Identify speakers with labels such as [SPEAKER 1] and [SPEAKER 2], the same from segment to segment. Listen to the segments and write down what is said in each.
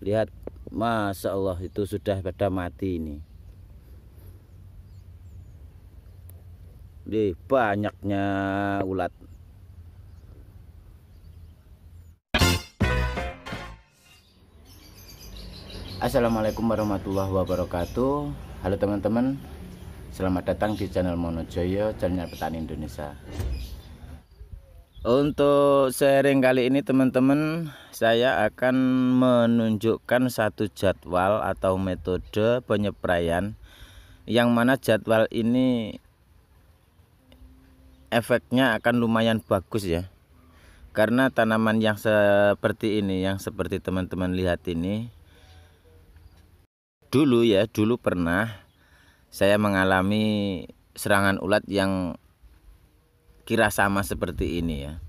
[SPEAKER 1] lihat Masya Allah itu sudah pada mati ini di banyaknya ulat Assalamualaikum warahmatullahi wabarakatuh Halo teman-teman Selamat datang di channel Monojoyo Channel Petani Indonesia untuk sharing kali ini teman-teman saya akan menunjukkan satu jadwal atau metode penyepraian yang mana jadwal ini efeknya akan lumayan bagus ya karena tanaman yang seperti ini yang seperti teman-teman lihat ini dulu ya dulu pernah saya mengalami serangan ulat yang kira sama seperti ini ya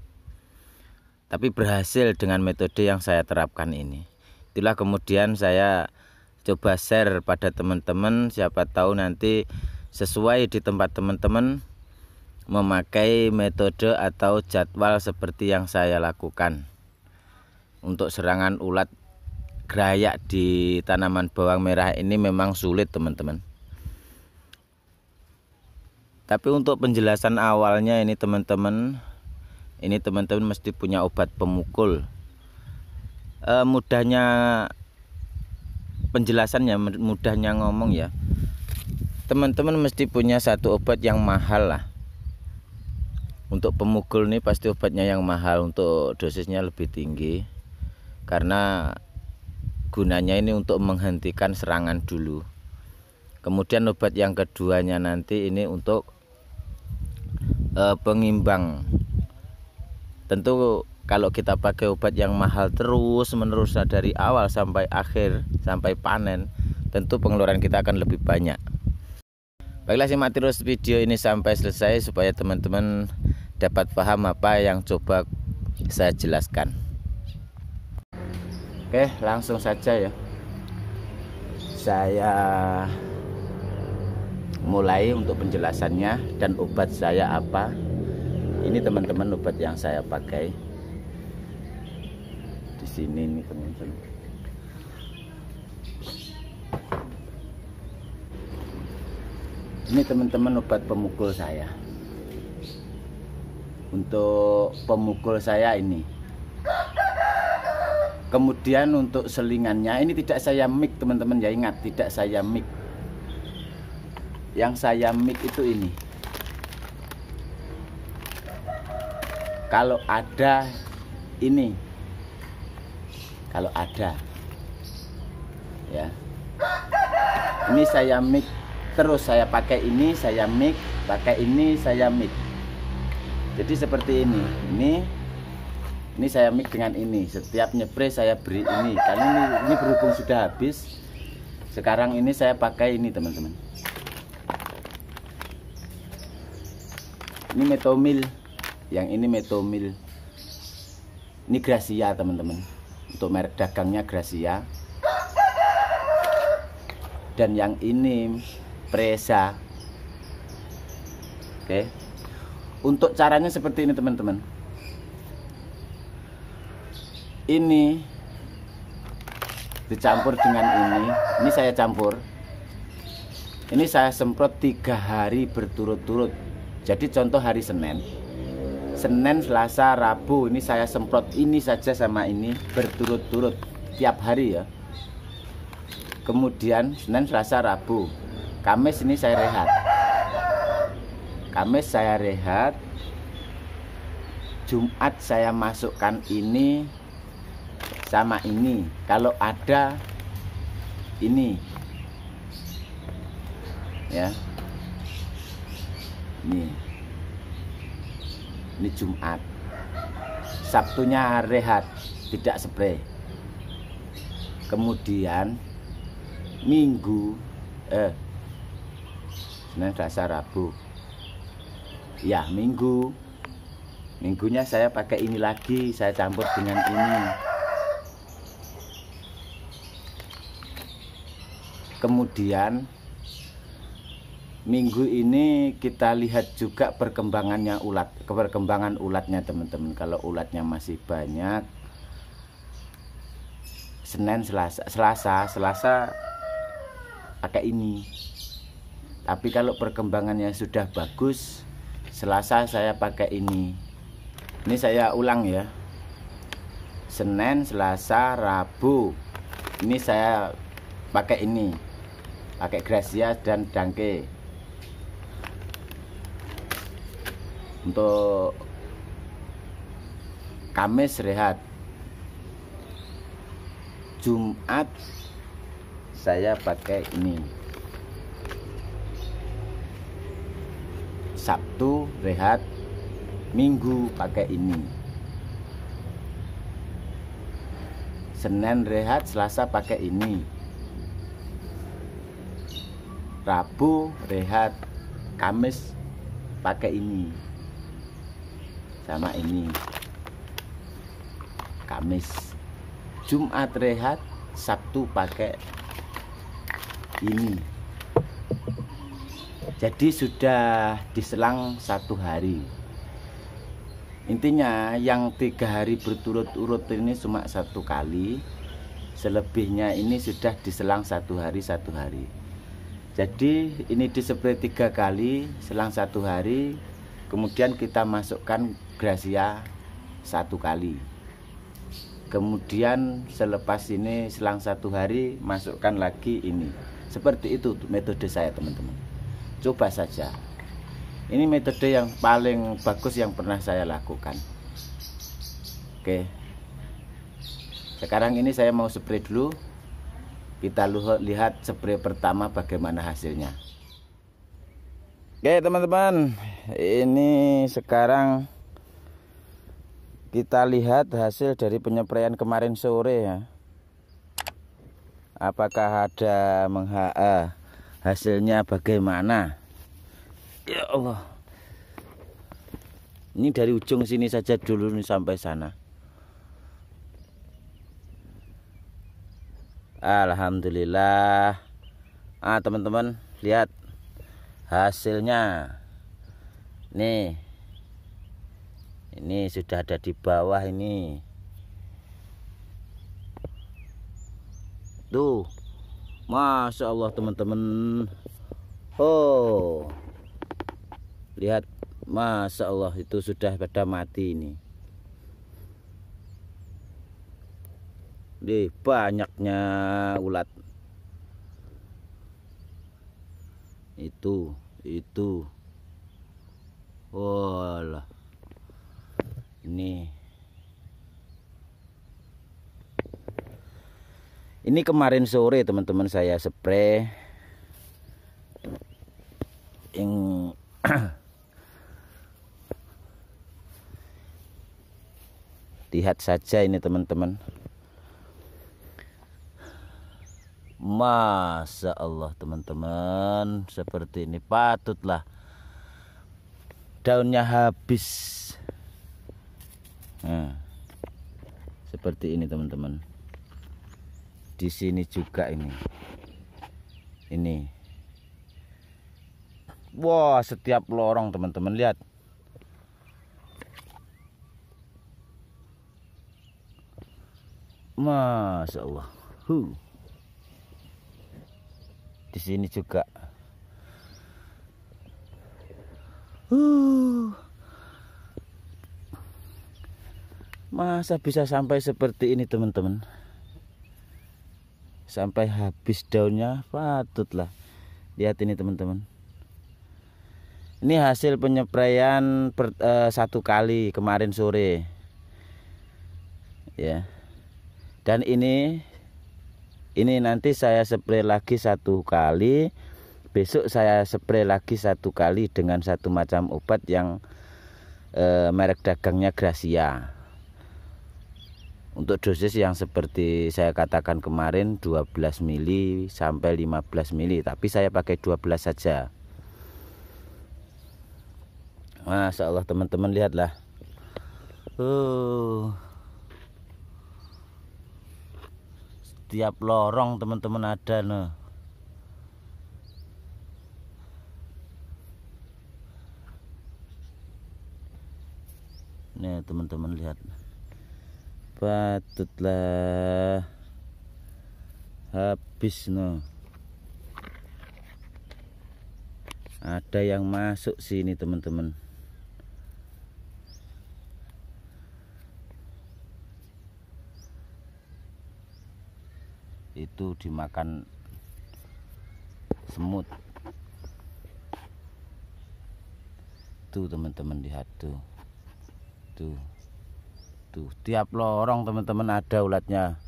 [SPEAKER 1] tapi berhasil dengan metode yang saya terapkan ini itulah kemudian saya coba share pada teman-teman siapa tahu nanti sesuai di tempat teman-teman memakai metode atau jadwal seperti yang saya lakukan untuk serangan ulat gerayak di tanaman bawang merah ini memang sulit teman-teman tapi untuk penjelasan awalnya ini teman-teman, ini teman-teman mesti punya obat pemukul. E, mudahnya penjelasannya, mudahnya ngomong ya. Teman-teman mesti punya satu obat yang mahal lah. Untuk pemukul nih pasti obatnya yang mahal untuk dosisnya lebih tinggi. Karena gunanya ini untuk menghentikan serangan dulu. Kemudian obat yang keduanya nanti ini untuk e, pengimbang tentu kalau kita pakai obat yang mahal terus menerus dari awal sampai akhir sampai panen tentu pengeluaran kita akan lebih banyak baiklah simak terus video ini sampai selesai supaya teman-teman dapat paham apa yang coba saya jelaskan oke langsung saja ya saya mulai untuk penjelasannya dan obat saya apa ini teman-teman obat yang saya pakai di sini nih teman-teman ini teman-teman obat pemukul saya untuk pemukul saya ini kemudian untuk selingannya ini tidak saya mik teman-teman ya ingat tidak saya mik yang saya mic itu ini kalau ada ini kalau ada ya ini saya mic terus saya pakai ini saya mic pakai ini saya mic jadi seperti ini ini ini saya mic dengan ini setiap nyepre saya beri ini karena ini, ini berhubung sudah habis sekarang ini saya pakai ini teman-teman ini metomil yang ini metomil ini Gracia teman-teman untuk merek dagangnya Gracia dan yang ini Presa oke untuk caranya seperti ini teman-teman ini dicampur dengan ini ini saya campur ini saya semprot tiga hari berturut-turut jadi contoh hari Senin, Senin, Selasa, Rabu ini saya semprot ini saja sama ini berturut-turut tiap hari ya. Kemudian Senin, Selasa, Rabu, Kamis ini saya rehat. Kamis saya rehat. Jumat saya masukkan ini sama ini. Kalau ada ini. Ya. Nih ini Jumat Sabtunya rehat tidak spray kemudian Minggu eh Senin dasar Rabu ya Minggu Minggunya saya pakai ini lagi saya campur dengan ini kemudian minggu ini kita lihat juga perkembangannya ulat perkembangan ulatnya teman-teman kalau ulatnya masih banyak Senin Selasa Selasa Selasa pakai ini tapi kalau perkembangannya sudah bagus Selasa saya pakai ini ini saya ulang ya Senin Selasa Rabu ini saya pakai ini pakai gracia dan dangke untuk Kamis rehat Jumat saya pakai ini Sabtu rehat Minggu pakai ini Senin rehat Selasa pakai ini Rabu rehat Kamis pakai ini sama ini Kamis Jumat rehat Sabtu pakai ini jadi sudah diselang satu hari intinya yang tiga hari berturut-turut ini cuma satu kali selebihnya ini sudah diselang satu hari satu hari jadi ini display tiga kali selang satu hari kemudian kita masukkan Gracia satu kali. Kemudian selepas ini selang satu hari masukkan lagi ini. Seperti itu metode saya teman-teman. Coba saja. Ini metode yang paling bagus yang pernah saya lakukan. Oke. Sekarang ini saya mau spray dulu. Kita lihat spray pertama bagaimana hasilnya. Oke teman-teman, ini sekarang kita lihat hasil dari penyepraian kemarin sore ya apakah ada mengha eh, hasilnya bagaimana ya Allah ini dari ujung sini saja dulu nih sampai sana Alhamdulillah ah teman-teman lihat hasilnya nih ini sudah ada di bawah ini tuh Masya Allah teman-teman Oh lihat Masya Allah itu sudah pada mati ini Di banyaknya ulat itu itu walah ini ini kemarin sore teman-teman saya spray yang lihat saja ini teman-teman Masya Allah teman-teman seperti ini patutlah daunnya habis nah, seperti ini teman-teman di sini juga ini ini wah setiap lorong teman-teman lihat Masya Allah huh. di sini juga huh. Masa bisa sampai seperti ini teman-teman Sampai habis daunnya patutlah Lihat ini teman-teman Ini hasil penyepraian per, eh, satu kali kemarin sore Ya Dan ini Ini nanti saya spray lagi satu kali Besok saya spray lagi satu kali dengan satu macam obat yang eh, merek dagangnya Gracia untuk dosis yang seperti saya katakan kemarin 12 mili sampai 15 mili, tapi saya pakai 12 saja. Masya Allah teman-teman lihatlah. Uh. Setiap lorong teman-teman ada nih. Nih teman-teman lihat patutlah habis no ada yang masuk sini teman-teman itu dimakan semut tuh teman-teman lihat tuh tuh Tuh, tiap lorong teman-teman ada ulatnya.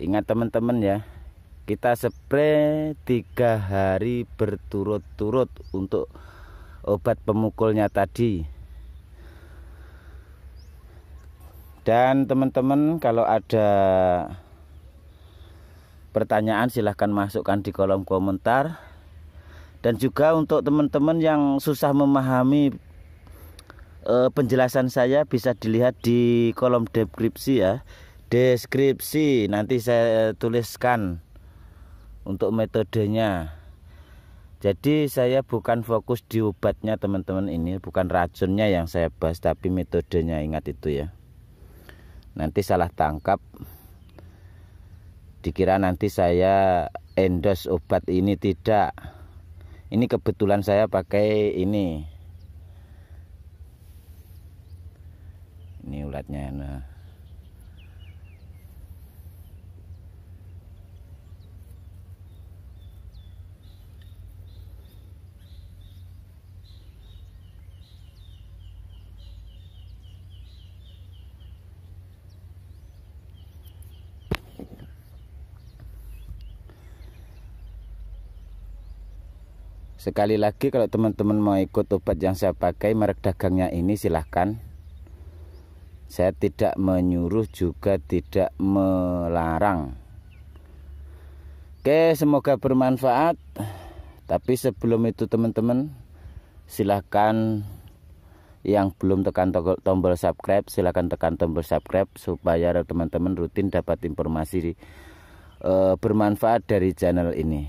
[SPEAKER 1] Ingat teman-teman ya, kita spray tiga hari berturut-turut untuk obat pemukulnya tadi. Dan teman-teman kalau ada pertanyaan silahkan masukkan di kolom komentar dan juga untuk teman-teman yang susah memahami eh, penjelasan saya bisa dilihat di kolom deskripsi ya deskripsi nanti saya tuliskan untuk metodenya jadi saya bukan fokus di obatnya teman-teman ini bukan racunnya yang saya bahas tapi metodenya ingat itu ya nanti salah tangkap dikira nanti saya endorse obat ini tidak ini kebetulan saya pakai ini ini ulatnya nah Sekali lagi kalau teman-teman mau ikut obat yang saya pakai merek dagangnya ini silahkan Saya tidak menyuruh juga tidak melarang Oke semoga bermanfaat Tapi sebelum itu teman-teman silahkan yang belum tekan tombol subscribe silahkan tekan tombol subscribe supaya teman-teman rutin dapat informasi e, bermanfaat dari channel ini